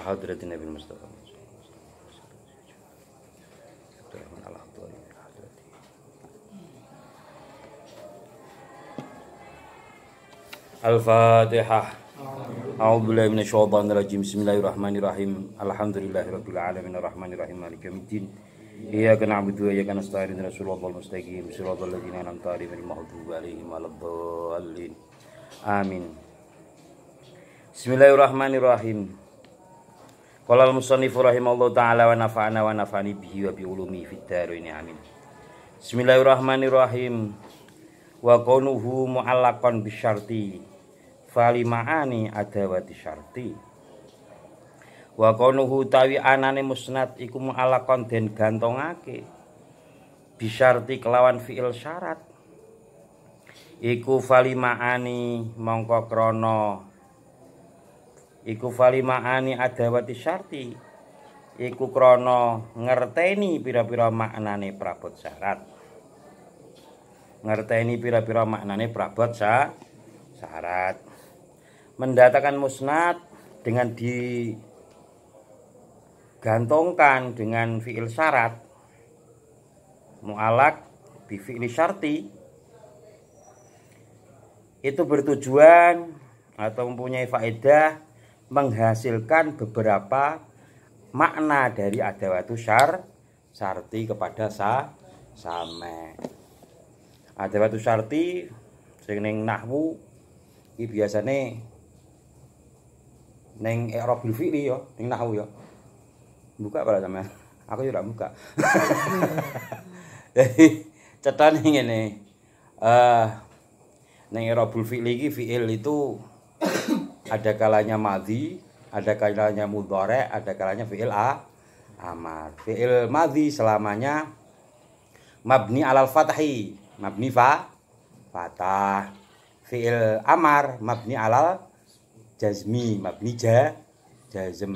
بحضرة النبي المصطفى الفاتحة أعوذ بالله من الشيطان الرجيم بسم الله الرحمن الرحيم الحمد لله رب العالمين الرحمن الرحيم مالك يوم الدين إياك نعبد وإياك نستعين رسول الله المستقيم صراط الذين أنعمت عليهم المغضوب عليهم ولا الضالين آمين بسم الله الرحمن الرحيم Qala al musannif rahimallahu taala wa nafa'ana wa nafa'ani bihi wa bi ulumi fid dharain amin. Bismillahirrahmanirrahim. Wa qawluhu mu'allaqan bisyarti fali ma'ani adawati syarti. Wa qawluhu tawi anane musnad iku mu'allaqan den gantongake. syarti kelawan fi'il syarat. Iku fali ma'ani mongko krana iku falimaani adawati syarti iku krana ngerteni pira-pira maknane prabot syarat ngerteni pira-pira maknane prabot sa syarat mendatakan musnad dengan digantungkan dengan fiil syarat mu'alak bi fi'li syarti itu bertujuan atau mempunyai faedah menghasilkan beberapa makna dari adawatu syar sarti kepada sa same adawatu sarti sing nahwu iki biasane ning i'rabil fi'li ya ning nahwu ya buka pada sama aku juga buka jadi catatan ini eh uh, neng i'rabul fi'li fi'il itu ada kalanya madhi ada kalanya mudore, ada kalanya fi'il a amar fi'il madhi selamanya mabni alal fathi mabni fa fatah fi'il amar mabni alal jazmi mabni ja jazm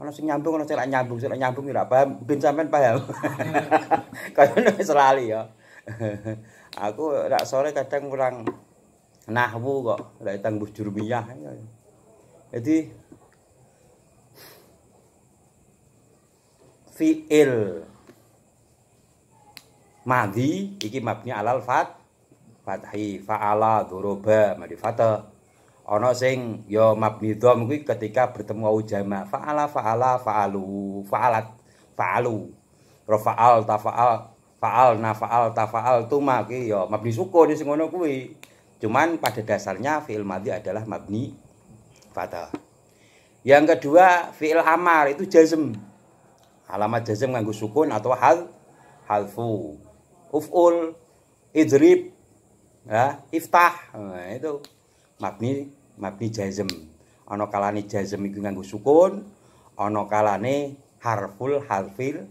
Kalau sing nyambung ana sing nyambung sing nyambung ora paham ben sampean paham kaya wis lali ya aku rak sore kadang kurang nahwu kok lek tangguh jurmiyah jadi fiil madhi iki mabni alal fat fathi faala doroba madi fata ana sing ya mabni dhom kuwi ketika bertemu au jama faala faala faalu faalat faalu rafaal tafaal faal nafaal tafaal tuma ki ya mabni sukun sing ngono kuwi Cuman pada dasarnya fi'il madhi adalah mabni fatal Yang kedua fi'il amar itu jazm. Alamat jazm nganggu sukun atau hal halfu. Uf'ul, idrib, ya, iftah. Nah, itu mabni mabni jazm. ono kalane jazm iku nganggo sukun, ono kalane harful halfil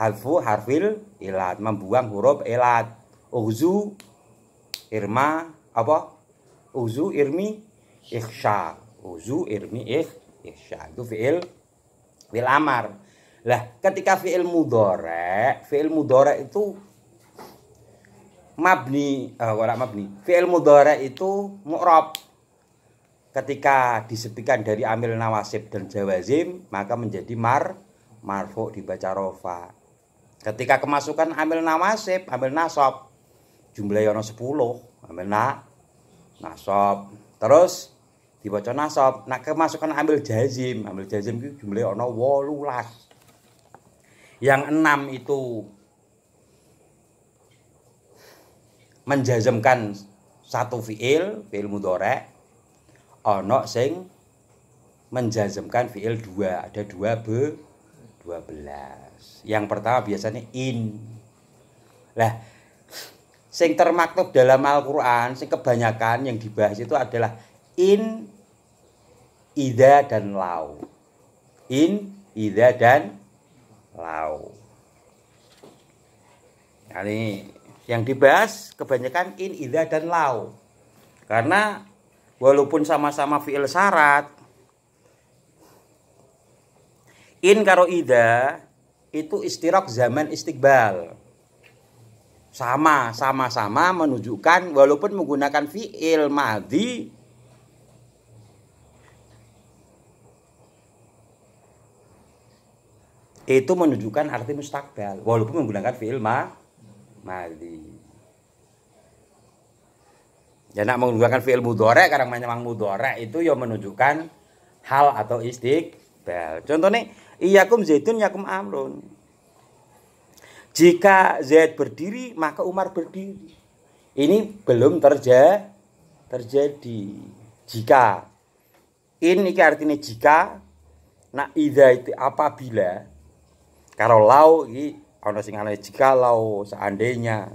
halfu harfil ilat membuang huruf ilat. Ughzu Irma apa? Uzu irmi ikhsha. Uzu irmi ikh ikhsha. Itu fiil fiil amar. Lah, ketika fiil mudore fiil mudore itu mabni eh, wala mabni. Fiil mudore itu mu'rob Ketika disepikan dari amil nawasib dan jawazim, maka menjadi mar marfu dibaca rofa. Ketika kemasukan amil nawasib, amil nasab, jumlahnya ana 10 ambil nak nasab terus dibaca nasab nak kemasukan ambil jazim ambil jazim itu jumlahnya ono wolulas. yang enam itu menjazamkan satu fiil fiil mudorek ono sing menjazamkan fiil dua ada dua be dua belas yang pertama biasanya in lah sing termaktub dalam Al-Qur'an sing kebanyakan yang dibahas itu adalah in ida dan lau. In ida dan lau. Nah, ini yang dibahas kebanyakan in ida dan lau. Karena walaupun sama-sama fi'il syarat in karo ida itu istirahat zaman istiqbal sama sama-sama menunjukkan walaupun menggunakan fiil madi itu menunjukkan arti mustaqbal. walaupun menggunakan fiil ma madi. ya nak menggunakan fiil mudorek karena menyemang mudorek itu yang menunjukkan hal atau istiqbal contohnya iyakum zaitun yakum amrun jika Zaid berdiri, maka Umar berdiri. Ini belum terja terjadi. Jika ini artinya jika nak ida itu apabila kalau lau ini sing jika lau seandainya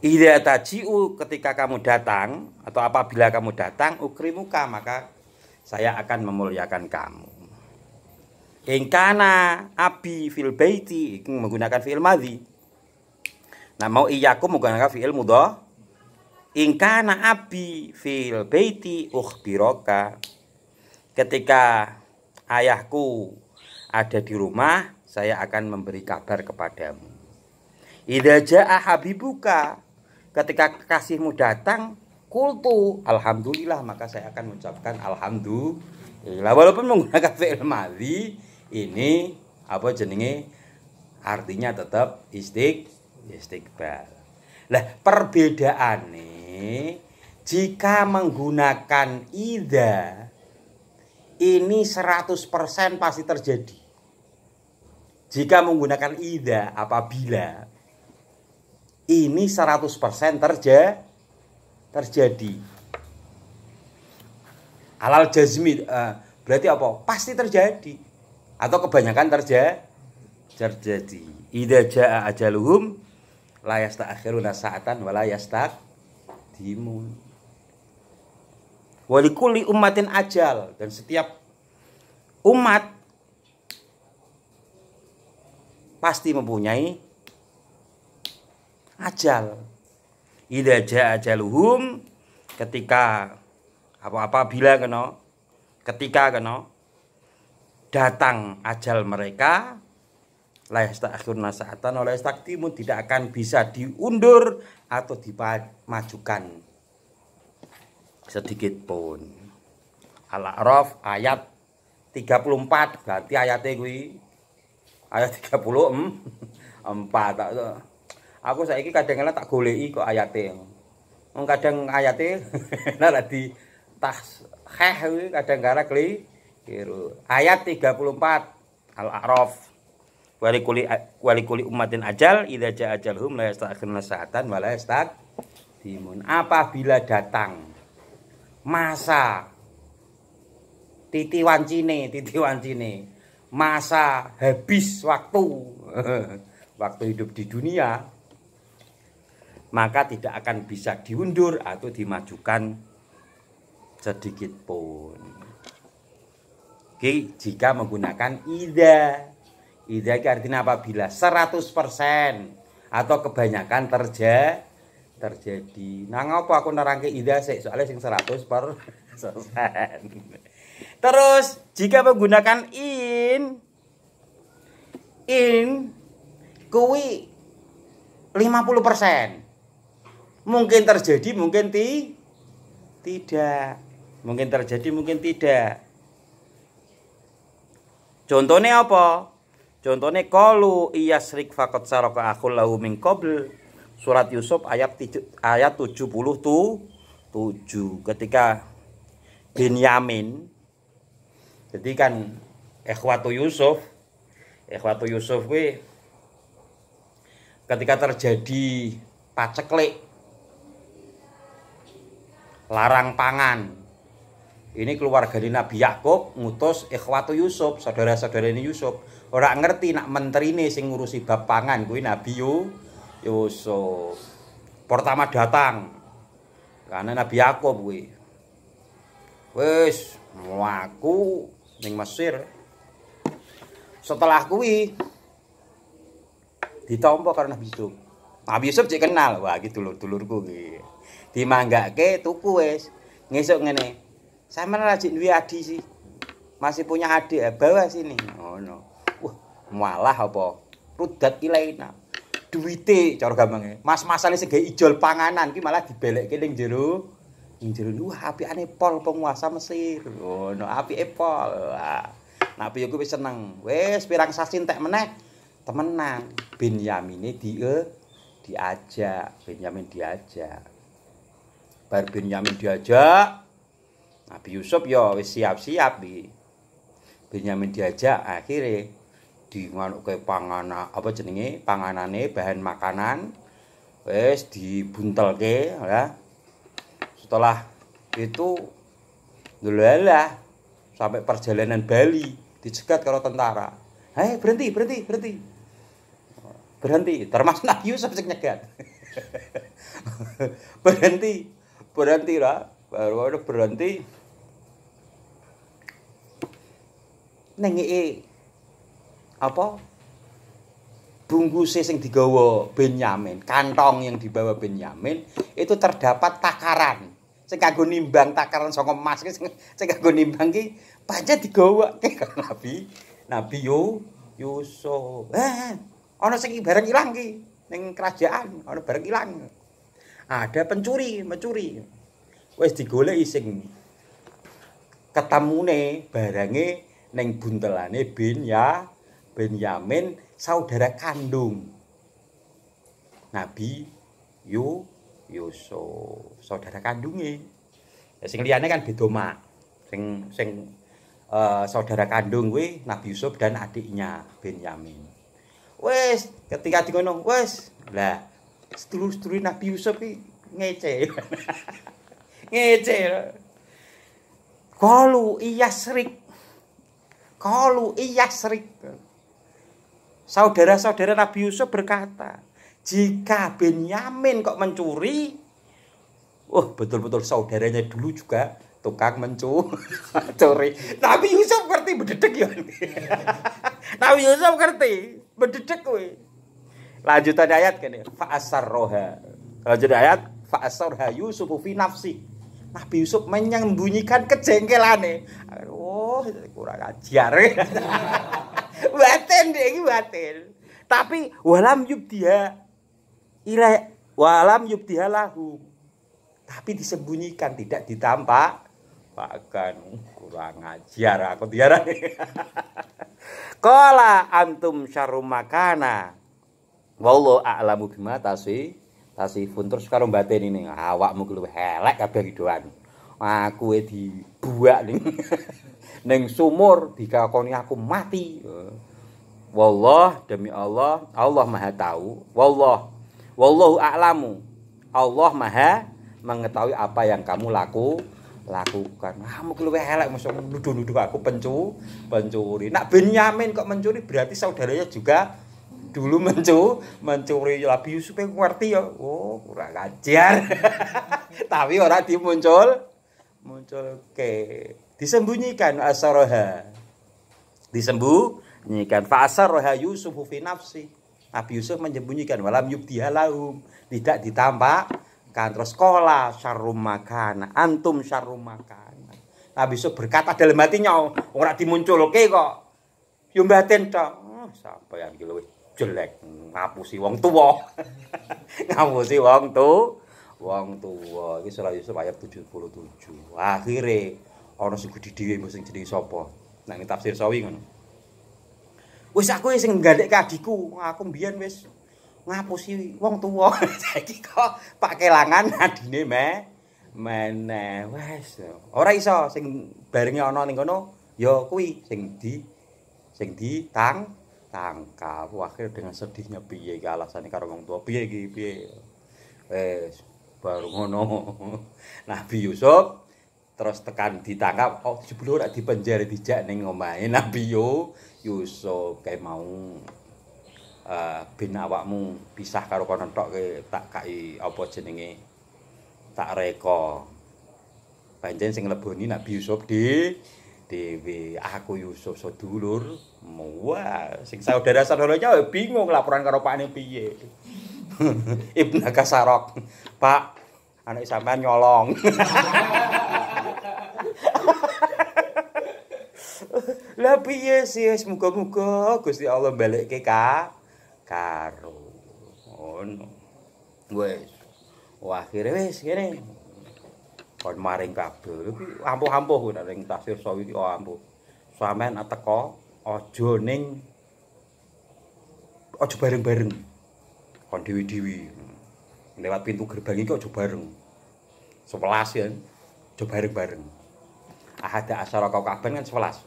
Ida tajiu ketika kamu datang atau apabila kamu datang ukrimuka maka saya akan memuliakan kamu. Ingkana abi fil baiti menggunakan fi'il madhi. Nah, mau iyaku menggunakan fi'il mudah. Ingkana abi fil baiti ukhbiroka. Ketika ayahku ada di rumah, saya akan memberi kabar kepadamu. Idza jaa habibuka, ketika kasihmu datang, kultu alhamdulillah, maka saya akan mengucapkan alhamdulillah. Walaupun menggunakan fi'il madhi, ini apa jenenge artinya tetap istiq istiqbal lah perbedaan nih. jika menggunakan ida ini 100% pasti terjadi jika menggunakan ida apabila ini 100% terja terjadi alal jazmi uh, berarti apa pasti terjadi atau kebanyakan terja terjadi ida jaa ajaluhum la yasta'khiruna sa'atan wa la dimun. walikuli ummatin ajal dan setiap umat pasti mempunyai ajal ida jaa ajaluhum ketika apa-apa bila kenal ketika kena datang ajal mereka tak tak timun tidak akan bisa diundur atau dimajukan sedikit pun Al-A'raf ayat 34 berarti ayatnya kuwi ayat 34 em, tak aku saya ini kadang tak golei kok ayate wong kadang ayate nek di tas kheh kadang-kadang Kiru. Ayat 34 Al-A'raf. Walikuli walikuli umatin ajal idza ja ajalhum la yastakhiruna sa'atan wa la dimun. Apabila datang masa titi wancine, titi wancine. Masa habis waktu. waktu hidup di dunia maka tidak akan bisa diundur atau dimajukan sedikit pun jika menggunakan ida. Ida itu artinya apabila 100% atau kebanyakan terja terjadi. Nah ngapa aku nerangke ida sih soalnya sing 100 per Terus jika menggunakan in in kuwi 50%. Mungkin terjadi, mungkin ti tidak. Mungkin terjadi, mungkin tidak. Contohnya apa? Contohnya kalu iya serik fakot saroka akul lahu min Surat Yusuf ayat ayat 70 tu 7 ketika Yamin, jadi kan ikhwatu Yusuf ikhwatu Yusuf we ketika terjadi paceklek larang pangan ini keluarga ini Nabi Yakub ngutus ikhwatu Yusuf saudara-saudara ini Yusuf orang ngerti nak menteri ini sing ngurusi bab pangan kuwi Nabi Yusuf pertama datang karena Nabi Yakub kuwi wis mlaku ning Mesir setelah kuwi ditampa karena Nabi Yusuf Nabi Yusuf cek kenal wah iki gitu dulur-dulurku iki dimanggake tuku wis ngesuk ngene Sama rajin duwe adi sih. Masih punya adik eh, bawah sini. Oh Wah, malah apa? Rudat ilaina. Duwite cara gampange. Mas-masane sing ijol panganan ki malah dibelekke ning jero. Ning jero lu apikane pol penguasa Mesir. Oh no, apike pol. Nabi aku wis seneng. Wis pirang sasi entek meneh. Temenan. Bin Yamine diajak, Bin diajak. Bar Bin diajak, Nabi Yusuf ya wis siap-siap bi. Benyamin diajak akhirnya di ke panganan apa jenenge panganane bahan makanan wis ke, ya. Setelah itu dolalah sampai perjalanan Bali dicegat kalau tentara. Hei berhenti berhenti berhenti berhenti termasuk Nabi Yusuf sing nyegat berhenti berhenti lah baru berhenti nengi e apa bungkus sing digawa Benyamin, kantong yang dibawa Benyamin itu terdapat takaran. Sing kanggo nimbang takaran saka emas ki sing kanggo nimbang ki pancen digawa ke Nabi Nabi yo Yusuf. Eh, eh, ana sing barang ilang ki ning kerajaan, ana barang ilang. Ada pencuri, mencuri. Wis digoleki sing ketemune barangnya neng buntelane ben ya Benyamin saudara kandung Nabi Yusuf saudara kandungnya ya, sing liyane kan beda mak sing sing eh, saudara kandung kuwi Nabi Yusuf dan adiknya Benyamin wes ketika di gunung wes lah setelur Nabi Yusuf ki ngece ngece kalu iya serik Kalu iyasrik. Saudara-saudara Nabi Yusuf berkata, jika Benyamin kok mencuri, oh betul-betul saudaranya dulu juga tukang mencuri. Nabi Yusuf ngerti bededek ya. Nabi Yusuf ngerti bededek kowe. Lanjutan ayat kene, fa'asar roha. Lanjutan ayat faasar fa'asarha Yusuf fi nafsi. Nabi Yusuf menyembunyikan kejengkelannya oh kurang ajar batin deh ini batin tapi walam yubdiha ila walam yubdiha lahu tapi disembunyikan tidak ditampak bahkan kurang ajar aku tiara Kala antum syarumakana Wallahu a'lamu bima tasi tasi fun terus karo batin ini awakmu kuwi helek kabeh ridoan aku dibuak ning Neng sumur dikakoni aku mati. Wallah demi Allah, Allah Maha tahu. Wallah. Wallahu a'lamu. Allah Maha mengetahui apa yang kamu laku lakukan. Kamu keluar helak mosok nuduh-nuduh aku pencu, pencuri. Nak Benyamin kok mencuri berarti saudaranya juga dulu mencu, mencuri Nabi ya, Yusuf yang ngerti ya. Oh, kurang ajar. Tapi orang dimuncul muncul ke disembunyikan asaroha disembunyikan fa asaroha Yusuf fi nafsi Nabi Yusuf menyembunyikan walam yubdihalahum tidak ditampakkan terus kola syarum makana antum syarum makana Nabi Yusuf berkata dalam hatinya oh, orang dimuncul oke kok yumbaten tok oh, yang gila jelek ngapusi wong tua ngapusi wong tu wong tua ini surah Yusuf ayat 77 akhirnya ana sing gedhe dhewe mbok sing jenenge sapa. Nek ning tafsir sawi ngono. Wis aku sing nggalek kadiku, aku mbiyen wis ngapusi wong tuwa. Saiki kok pak kelangan adine meh meneh wis. Ora iso sing barenge ana ning kono ya kuwi sing di sing di tang tangkap akhir dengan sedihnya piye iki alasane karo wong tuwa piye iki piye. Wis baru ngono. Nabi Yusuf terus tekan ditangkap kok oh, jebul ora dipenjara dijak ning omahe nah, Nabi yo Yusuf kae mau uh, ben awakmu pisah karo kono tok tak kai apa jenenge tak reko panjen sing leboni Nabi Yusuf di dhewe aku Yusuf sedulur wah sing saudara saudaranya bingung laporan karo pakne piye Ibnu Kasarok Pak anak sampean nyolong Lah piye sih? Muga-muga Gusti Allah balekke ka karo. Ngono. Wes. Oh, Akhire wes kene. Kon maring kabel iki ampuh-ampuh kuwi ning tasir sawi iki oh, ampuh. Sampeyan teko aja ning aja bareng-bareng. Kon dewi-dewi. Lewat pintu gerbang iki aja bareng. Sebelas ya. Aja bareng-bareng. Ahada asara kau kaben kan sebelas.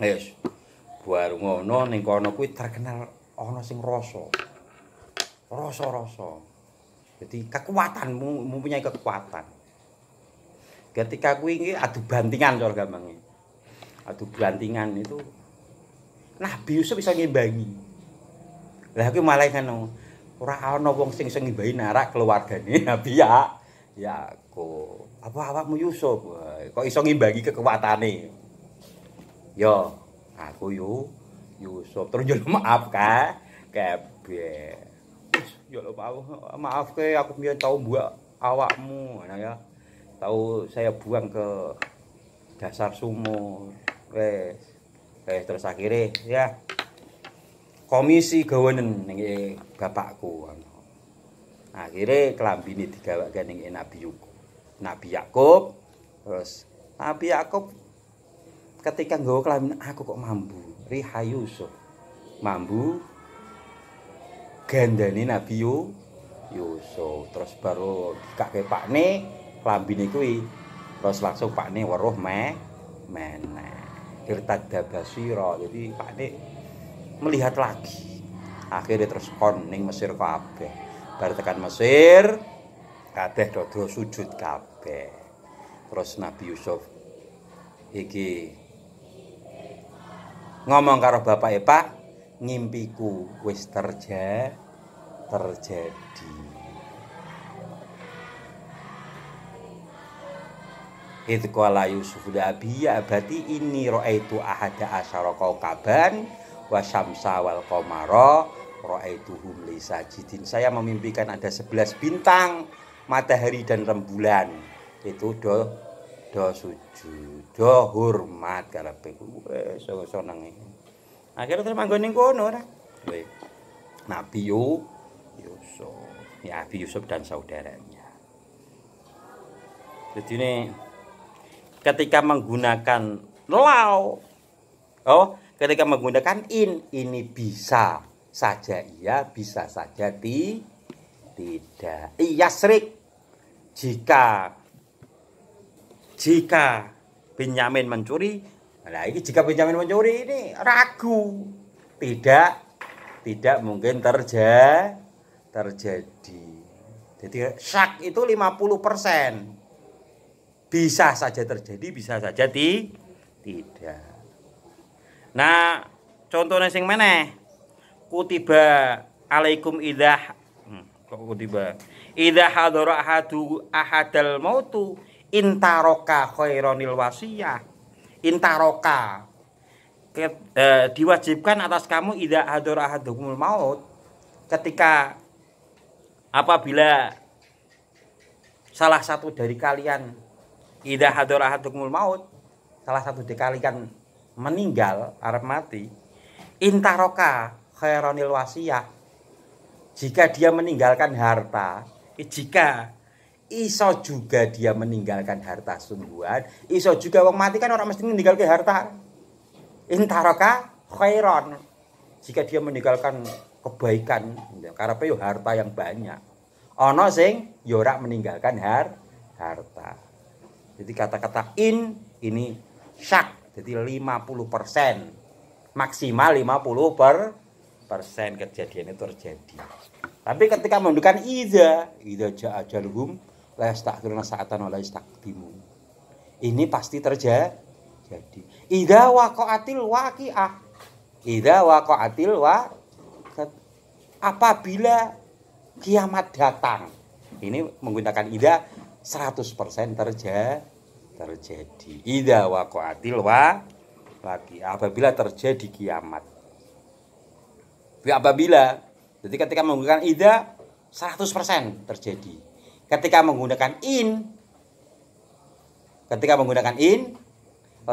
Wis. Eh, Baru ngono ning kono kuwi terkenal ono sing rasa. Rasa-rasa. Jadi kekuatanmu mempunyai kekuatan. Ketika kuwi iki adu bantingan cara gampang e. Adu bantingan itu Nabi Yusuf bisa ngimbangi. Lah kuwi malah ngono. Ora ana wong sing sing ngimbangi narak keluargane Nabi ya. Ya kok apa awakmu Yusuf kok iso ngimbangi kekuatane? Ya aku Yusuf. Terus yo maaf ka, kebe. Yo lo aku maaf ke aku biar tahu buat awakmu, nah ya. Tahu saya buang ke dasar sumur. Wes. Wes terus akhirnya ya. Komisi gawenen ning bapakku. Akhire kelambine digawakke ning Nabi Yakub. Nabi Yakub terus Nabi Yakub ketika nggawa kelamin aku kok mambu rihayu Yusuf mambu gandane Nabi Yusuf terus baru dikake pakne kelambine kuwi terus langsung pakne weruh meh meneh irta dabasira jadi pakne melihat lagi akhirnya terus kon ning Mesir kabeh bar tekan Mesir kabeh dodo sujud kabeh terus Nabi Yusuf iki ngomong karo bapak Pak ngimpiku wis terja terjadi Itu kuala Yusuf udah abiya berarti ini itu ahada asyara kaukaban wa syamsa wal roh itu humli sajidin. Saya memimpikan ada 11 bintang, matahari dan rembulan. Itu do do sujud do hormat karepe kuwe ini akhirnya terus manggon ning kono ora Nabi Yusuf ya Abi Yusuf dan saudaranya jadi ini ketika menggunakan lau oh ketika menggunakan in ini bisa saja iya bisa saja di tidak iya serik jika jika Benjamin mencuri nah ini jika Benjamin mencuri ini ragu tidak tidak mungkin terja terjadi jadi syak itu 50% bisa saja terjadi bisa saja ti tidak nah contohnya sing mana? kutiba alaikum idah hmm, kok kutiba idah hadara ahadu ahadal mautu intaroka khaironil wasiyah intaroka e, diwajibkan atas kamu ida hadur ahadukumul maut ketika apabila salah satu dari kalian ida hadur ahadukumul maut salah satu dari kalian meninggal arab mati intaroka khaironil wasiyah jika dia meninggalkan harta jika iso juga dia meninggalkan harta sungguhan, iso juga wong mati kan orang mesti meninggalkan harta. Intaroka khairon. Jika dia meninggalkan kebaikan, ya, karena yo harta yang banyak. Ono sing yora meninggalkan har harta. Jadi kata-kata in ini syak. Jadi 50% maksimal 50 per persen kejadian itu terjadi. Tapi ketika menunjukkan iza iza jajal ajalhum la sa'atan wa Ini pasti terjadi. ida waqa'atil waqi'ah. ida waqa'atil wa apabila kiamat datang. Ini menggunakan ida 100% terjadi terjadi. ida waqa'atil wa lagi apabila terjadi kiamat. Apabila jadi ketika menggunakan ida 100% terjadi. Ketika menggunakan in, ketika menggunakan in, 50%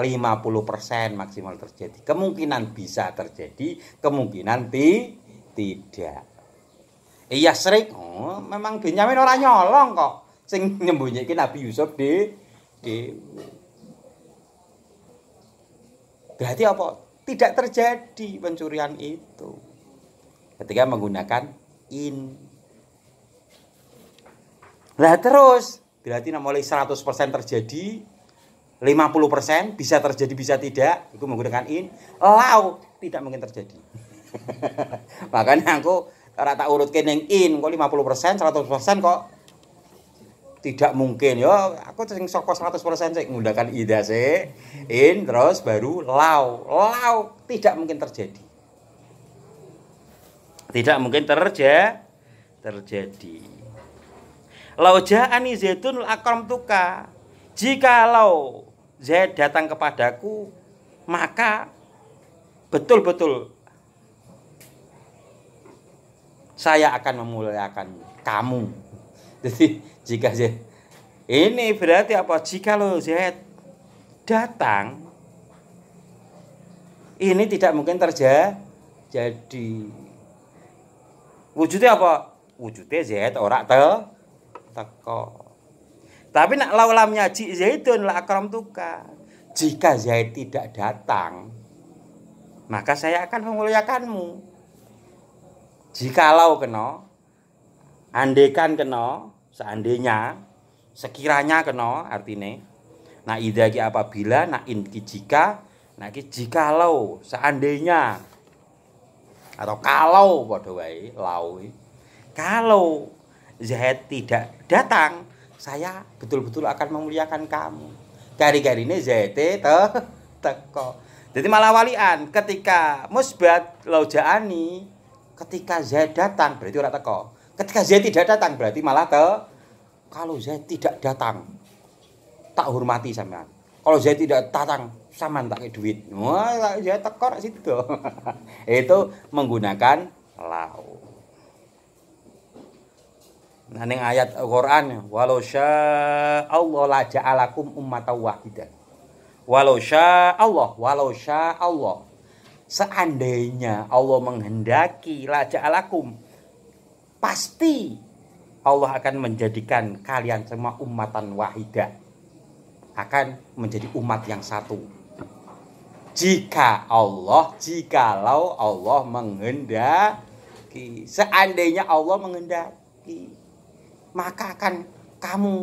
maksimal terjadi. Kemungkinan bisa terjadi, kemungkinan ti tidak. Iya serik, oh, memang Benyamin orang nyolong kok. Sing nyembunyikin Nabi Yusuf di di Berarti apa? Tidak terjadi pencurian itu. Ketika menggunakan in lah terus, berarti mulai 100% terjadi, 50% bisa terjadi bisa tidak, itu menggunakan in, lau tidak mungkin terjadi. Makanya aku rata urut kening in, kok 50%, 100% kok tidak mungkin yo aku sing sokos 100% sih menggunakan ida sih in terus baru lau lau tidak mungkin terjadi tidak mungkin terjadi terjadi ani zaitun akram tuka. Jikalau Zaid datang kepadaku, maka betul-betul saya akan memuliakan kamu. Jadi jika Zaid ini berarti apa? jika lo Zaid datang ini tidak mungkin terjadi. Jadi wujudnya apa? Wujudnya Zaid orang tel teko. Tapi nak laulamnya Cik zaitun lah akram tuka. Jika Zaid tidak datang, maka saya akan memuliakanmu. Jikalau kena, andekan kena, seandainya, sekiranya kena artinya. Nah idagi apabila, nak inki jika, nak ki jikalau, seandainya, atau kalau padha wai, lau kalau Zahid tidak datang, saya betul-betul akan memuliakan kamu. Gari-gari ini Zahid itu e teko. Jadi malah walian ketika musbat laujaani ketika Zahid datang berarti orang teko. Ketika Zahid tidak datang berarti malah te kalau Zahid tidak datang tak hormati saman. Kalau Zaid tidak datang sama tak duit. Wah, Zaid teko situ. Itu menggunakan lau. Nah, ini ayat Al-Qur'an walau sya Allah laja ja'alakum ummatan wahidah. Walau sya Allah, walau sya Allah. Seandainya Allah menghendaki la ja'alakum pasti Allah akan menjadikan kalian semua umatan wahidah. Akan menjadi umat yang satu. Jika Allah, jikalau Allah menghendaki, seandainya Allah menghendaki maka akan kamu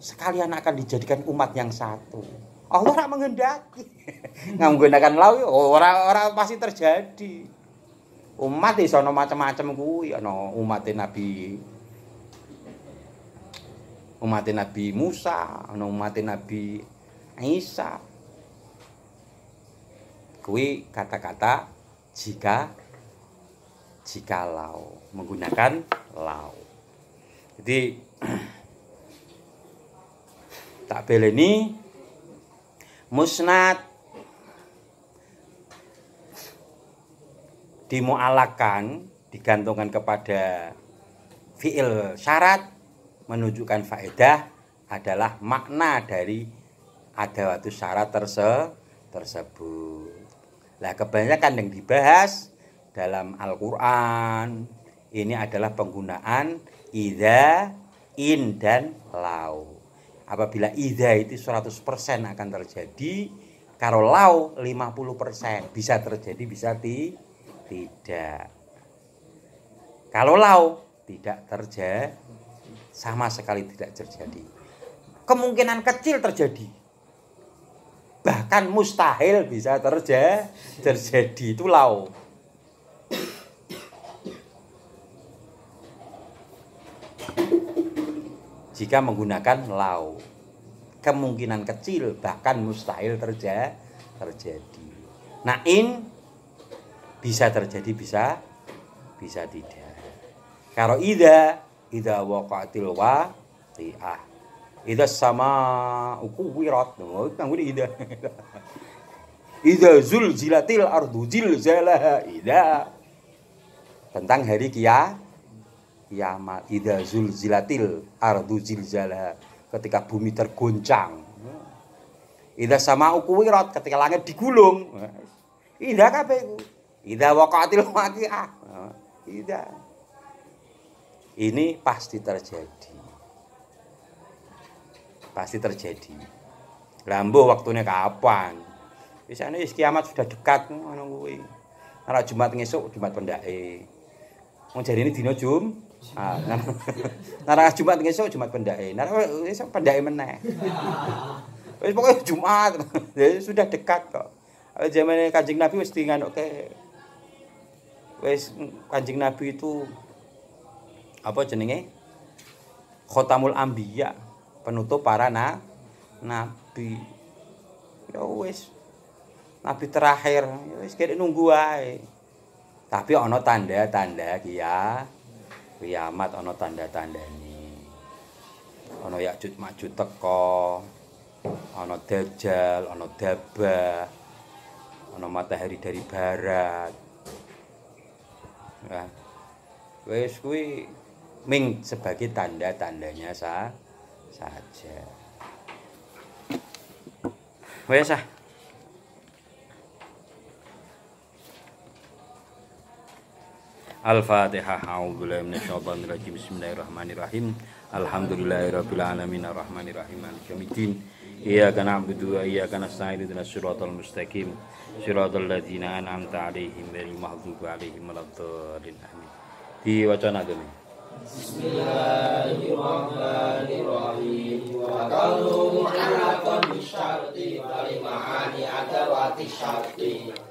sekalian akan dijadikan umat yang satu. Allah oh, tak menghendaki. Nggak menggunakan lau oh, orang-orang pasti terjadi. Umat di sana macam-macam kuwi no umat Nabi umat Nabi Musa, no umat Nabi Isa. Kuwi kata-kata jika jika lau menggunakan lau jadi tak ini musnad dimualakan digantungkan kepada fiil syarat menunjukkan faedah adalah makna dari ada waktu syarat terse tersebut. lah kebanyakan yang dibahas dalam Al-Quran ini adalah penggunaan Ida, in, dan lau. Apabila ida itu 100% akan terjadi, kalau lau 50%. Bisa terjadi, bisa ti, tidak. Kalau lau tidak terjadi, sama sekali tidak terjadi. Kemungkinan kecil terjadi. Bahkan mustahil bisa terjadi terjadi. Itu lau. jika menggunakan lau. Kemungkinan kecil bahkan mustahil terja terjadi. Nah, in bisa terjadi bisa bisa tidak. Kalau ida ida waqatil ti'ah Ida sama uku wirat. Nganggur ida. Ida zul zilatil ardu zil zalaha ida. Tentang hari kia ida zul zilatil ardu zilzala ketika bumi tergoncang ida sama ukuwirat ketika langit digulung indah kabeh iku idza waqatil waqi'ah indah ini pasti terjadi pasti terjadi lambo waktunya kapan biasanya kiamat sudah dekat ngono kuwi Ana Jumat ngesuk Jumat pendake. Mau jadi ini dino Jum, Ah, nara nah, Jumat ngesuk Jumat pendai, Nara esuk oh, pendai meneh. Wis pokoke Jumat. Jadi ya, sudah dekat kok. Zaman Kanjeng Nabi mesti nganoke wis Kanjeng Nabi itu apa jenenge? Khotamul Anbiya, penutup para na, nabi. Ya wis nabi terakhir, ya wis nunggu wae. Tapi ono tanda-tanda kia ya. kiamat ana tanda-tandane. tanda Ana Yakjut Majut teko, ana Dajjal, ana Dabah, ana matahari dari barat. Nah, wis kuwi ming sebagai tanda-tandanya sa saja. Wes ah. Al-Fatihah. A'udzubillahi minasyaitonir rajim. Bismillahirrahmanirrahim. Alhamdulillahirabbil alamin arrahmanirrahim maliki yaumiddin. Iyyaka na'budu wa iyyaka nasta'in ihdinas siratal mustaqim. Siratal ladzina an'amta 'alaihim ghairil maghdubi 'alaihim waladdallin. Amin. Diwacana demi. Bismillahirrahmanirrahim. Wa qallu mu'allaqan bisyarti wal ma'ani adawati syarti.